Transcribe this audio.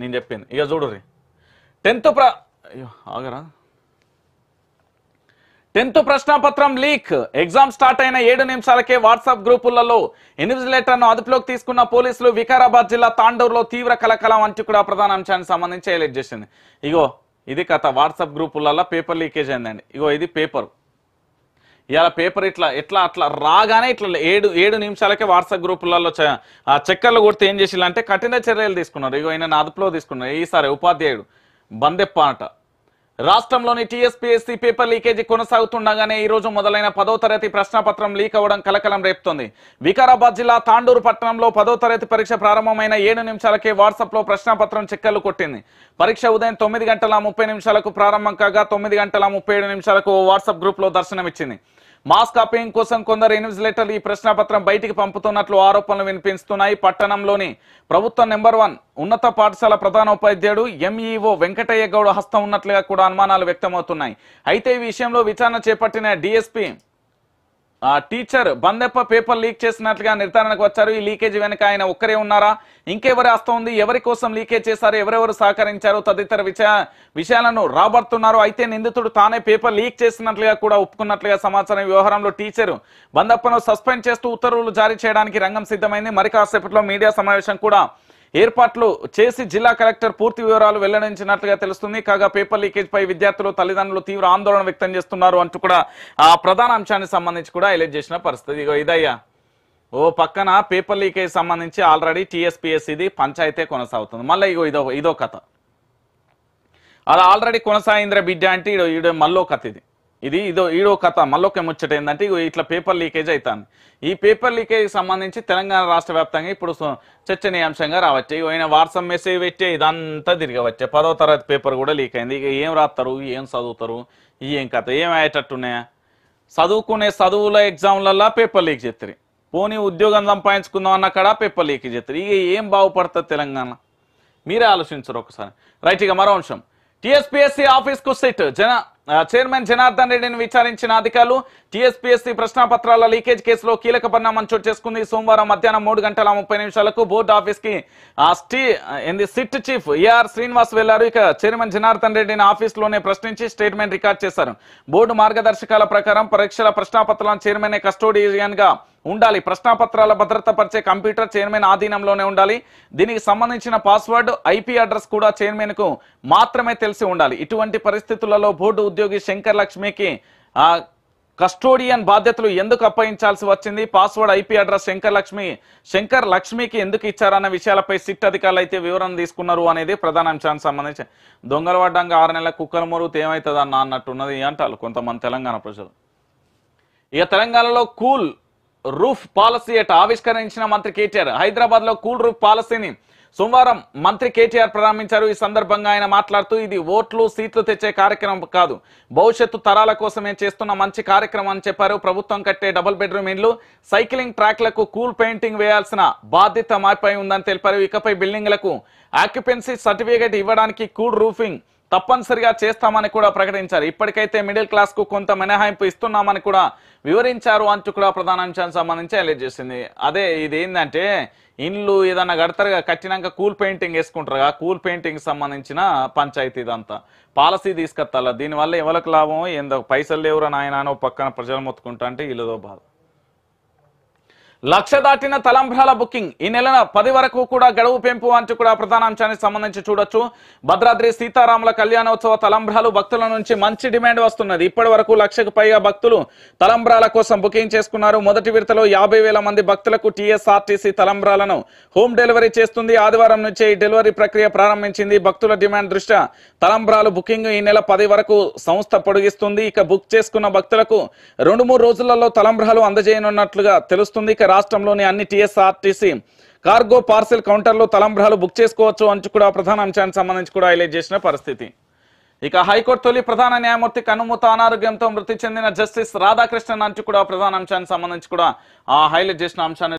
నేను చెప్పింది ఇక చూడుర్రి టెన్త్ ప్ర అయ్యో ఆగరా టెన్త్ ప్రశ్నపత్రం లీక్ ఎగ్జామ్ స్టార్ట్ అయిన ఏడు నిమిషాలకే వాట్సాప్ గ్రూపులలో ను అదుపులోకి తీసుకున్న పోలీసులు వికారాబాద్ జిల్లా తాండూరులో తీవ్ర కలకలం అంటూ కూడా ప్రధాన అంశానికి సంబంధించి హైలైట్ చేసింది ఇగో ఇది కథ వాట్సాప్ గ్రూపులలో పేపర్ లీకేజ్ అయిందండి ఇగో ఇది పేపర్ ఇలా పేపర్ ఇట్లా ఎట్లా అట్లా రాగానే ఇట్లా ఏడు ఏడు నిమిషాలకే వాట్సాప్ గ్రూపులలో చెక్కర్లు కొడితే ఏం అంటే కఠిన చర్యలు తీసుకున్నారు ఇగో ఆయన అదుపులో తీసుకున్నారు ఈసారి ఉపాధ్యాయుడు బందెప్ప అంట రాష్ట్రంలోని టీఎస్పీఎస్సీ పేపర్ లీకేజీ కొనసాగుతుండగానే ఈ రోజు మొదలైన పదో తరగతి ప్రశ్నపత్రం లీక్ అవ్వడం కలకలం రేపుతోంది వికారాబాద్ జిల్లా తాండూరు పట్టణంలో పదో తరగతి పరీక్ష ప్రారంభమైన ఏడు నిమిషాలకే వాట్సాప్లో ప్రశ్నపత్రం చెక్కర్లు కొట్టింది పరీక్ష ఉదయం తొమ్మిది గంటల ముప్పై నిమిషాలకు ప్రారంభం కాగా తొమ్మిది గంటల ముప్పై నిమిషాలకు వాట్సాప్ గ్రూప్లో దర్శనమిచ్చింది మాస్ కాపీయింగ్ కోసం కొందరు ఇన్విజిలేటర్లు ఈ ప్రశ్నపత్రం బయటికి పంపుతున్నట్లు ఆరోపణలు వినిపిస్తున్నాయి పట్టణంలోని ప్రభుత్వ నెంబర్ వన్ ఉన్నత పాఠశాల ప్రధాన ఉపాధ్యాయుడు ఎంఈఓ వెంకటయ్య గౌడ్ హస్తం ఉన్నట్లుగా కూడా అనుమానాలు వ్యక్తమవుతున్నాయి అయితే ఈ విషయంలో విచారణ చేపట్టిన DSP teacher Bandeppa paper leak చేసినట్లుగా నిర్ధారణకు వచ్చారు ఈ లీకేజ్ వెనుక ఆయన ఒక్కరే ఉన్నారా ఇంకెవరి ఉంది ఎవరి కోసం లీకేజ్ చేశారు ఎవరెవరు సహకరించారు తదితర విషయ విషయాలను రాబడుతున్నారు అయితే నిందితుడు తానే పేపర్ లీక్ చేసినట్లుగా కూడా ఒప్పుకున్నట్లుగా సమాచారం వ్యవహారంలో టీచర్ బందప్పను సస్పెండ్ చేస్తూ ఉత్తర్వులు జారీ చేయడానికి రంగం సిద్ధమైంది మరి కాసేపట్లో మీడియా సమావేశం కూడా ఏర్పాట్లు చేసి జిల్లా కలెక్టర్ పూర్తి వివరాలు వెల్లడించినట్లుగా తెలుస్తుంది కాగా పేపర్ లీకేజ్ పై విద్యార్థులు తల్లిదండ్రులు తీవ్ర ఆందోళన వ్యక్తం చేస్తున్నారు అంటూ కూడా ఆ ప్రధాన అంశానికి సంబంధించి కూడా హైలైట్ చేసిన పరిస్థితి ఇదయ్యా ఓ పక్కన పేపర్ లీకేజ్ సంబంధించి ఆల్రెడీ టీఎస్పీఎస్ ఇది పంచాయతే కొనసాగుతుంది మళ్ళీ ఇగో ఇదో ఇదో కథ అది ఆల్రెడీ కొనసాగింద్ర బిడ్డ అంటే ఇడో మళ్ళీ కథ ఇది ఇది ఇదో ఈడో కథ మళ్ళొక ముచ్చట ఏంటంటే ఇట్లా పేపర్ లీకేజ్ అవుతుంది ఈ పేపర్ లీకేజ్ సంబంధించి తెలంగాణ రాష్ట్ర వ్యాప్తంగా ఇప్పుడు చర్చనీయాంశంగా రావచ్చాయి ఆయన వాట్సాప్ మెసేజ్ పెట్టే ఇదంతా తిరగవచ్చే పదో తరగతి పేపర్ కూడా లీక్ అయింది ఇక ఏం రాస్తారు ఏం చదువుతారు ఏం కథ ఏం అయ్యేటట్టున్నాయా చదువుకునే చదువుల ఎగ్జామ్లలో పేపర్ లీక్ చేస్తారు పోనీ ఉద్యోగం సంపాదించుకుందాం అన్న కాడ పేపర్ లీక్ చేస్తారు ఇక ఏం బాగుపడుతుంది తెలంగాణ మీరే ఆలోచించరు ఒకసారి రైట్ ఇక మరో అంశం టీఎస్పీఎస్సీ ఆఫీస్కు సెట్ జన చైర్మన్ జనార్దన్ రెడ్డిని విచారించిన అధికారులు టీఎస్పీఎస్సీ ప్రశ్నాపత్రాల లీకేజ్ కేసులో కీలక పరిణామం చోటు చేసుకుంది సోమవారం మధ్యాహ్నం మూడు గంటల ముప్పై నిమిషాలకు బోర్డు ఆఫీస్ కి ఏంది సిట్ చీఫ్ ఏఆర్ శ్రీనివాస్ వెళ్లారు ఇక చైర్మన్ జనార్దన్ రెడ్డిని ఆఫీస్ లోనే ప్రశ్నించి స్టేట్మెంట్ రికార్డ్ చేశారు బోర్డు మార్గదర్శకాల ప్రకారం పరీక్షల ప్రశ్నాపత్రాలను చైర్మన్ కస్టోడియన్ గా ఉండాలి ప్రశ్నాపత్రాల పరిచే కంప్యూటర్ చైర్మన్ ఆధీనంలోనే ఉండాలి దీనికి సంబంధించిన పాస్వర్డ్ ఐపీ అడ్రస్ కూడా కు మాత్రమే తెలిసి ఉండాలి ఇటువంటి పరిస్థితులలో బోర్డు ఉద్యోగి శంకర్ లక్ష్మికి కస్టోడియన్ బాధ్యతలు ఎందుకు అప్పగించాల్సి వచ్చింది password IP address Shankar Lakshmi Shankar లక్ష్మికి ఎందుకు ఇచ్చారన్న విషయాలపై సిట్ అధికారులు అయితే వివరణ తీసుకున్నారు అనేది ప్రధాన అంశానికి సంబంధించి దొంగలు పడ్డంగా ఆరు నెలల కుక్కల మురుగుతూ ఏమవుతుందన్న అన్నట్టున్నది అంటారు కొంతమంది తెలంగాణ ప్రజలు ఇక తెలంగాణలో కూల్ రూఫ్ పాలసీ అట ఆవిష్కరించిన మంత్రి కేటీఆర్ హైదరాబాద్ లో కూల్ రూఫ్ పాలసీని సోమవారం మంత్రి కేటీఆర్ ప్రారంభించారు ఈ సందర్భంగా ఆయన మాట్లాడుతూ ఇది ఓట్లు సీట్లు తెచ్చే కార్యక్రమం కాదు భవిష్యత్తు తరాల కోసమే చేస్తున్న మంచి కార్యక్రమం అని చెప్పారు ప్రభుత్వం కట్టే డబుల్ బెడ్రూమ్ ఇండ్లు సైక్లింగ్ ట్రాక్లకు కూల్ పెయింటింగ్ వేయాల్సిన బాధ్యత మాపై ఉందని తెలిపారు ఇకపై బిల్డింగ్లకు ఆక్యుపెన్సీ సర్టిఫికేట్ ఇవ్వడానికి కూల్ రూఫింగ్ తప్పనిసరిగా చేస్తామని కూడా ప్రకటించారు ఇప్పటికైతే మిడిల్ క్లాస్కు కొంత మినహాయింపు ఇస్తున్నామని కూడా వివరించారు అంటూ కూడా ప్రధాన అంశానికి సంబంధించి హైలైట్ చేసింది అదే ఇది ఏంటంటే ఇండ్లు ఏదన్నా కడతారు కట్టినాక కూల్ పెయింటింగ్ వేసుకుంటారుగా కూల్ పెయింటింగ్ సంబంధించిన పంచాయతీ ఇదంతా పాలసీ తీసుకొత్తాల దీనివల్ల ఎవరికి లాభం ఏందో పైసలు లేవురా నాయన పక్కన ప్రజలు మొత్తుకుంటా అంటే వీళ్ళదో బాధ లక్ష దాటిన తలంబ్రాల బుకింగ్ ఈ నెల పది వరకు కూడా గడువు పెంపు అంటూ కూడా ప్రధానాంశానికి సంబంధించి చూడొచ్చు భద్రాద్రి సీతారాముల కళ్యాణోత్సవ తలంబ్రాలు భక్తుల నుంచి మంచి డిమాండ్ వస్తున్నది ఇప్పటి వరకు లక్షకు పైగా భక్తులు తలంబ్రాల కోసం బుకింగ్ చేసుకున్నారు మొదటి విడతలో యాభై మంది భక్తులకు టీఎస్ఆర్టీసీ తలంబ్రాలను హోమ్ డెలివరీ చేస్తుంది ఆదివారం నుంచి ఈ డెలివరీ ప్రక్రియ ప్రారంభించింది భక్తుల డిమాండ్ దృష్ట్యా తలంబ్రాలు బుకింగ్ ఈ నెల పది వరకు సంస్థ పొడిగిస్తుంది ఇక బుక్ చేసుకున్న భక్తులకు రెండు మూడు రోజులలో తలంబ్రాలు అందజేయనున్నట్లుగా తెలుస్తుంది ఇక రాష్ట్రంలోని అన్ని టీఎస్ఆర్టీసీ కార్గో పార్సిల్ కౌంటర్లో తలంబ్రాలు బుక్ చేసుకోవచ్చు అని కూడా ప్రధాన అంశానికి సంబంధించి కూడా హైలైట్ చేసిన పరిస్థితి ఇక హైకోర్టు తొలి ప్రధాన న్యాయమూర్తి కనుమూత అనారోగ్యంతో మృతి చెందిన జస్టిస్ రాధాకృష్ణన్ అంచు కూడా ప్రధాన అంశానికి సంబంధించి కూడా హైలైట్ చేసిన అంశాన్ని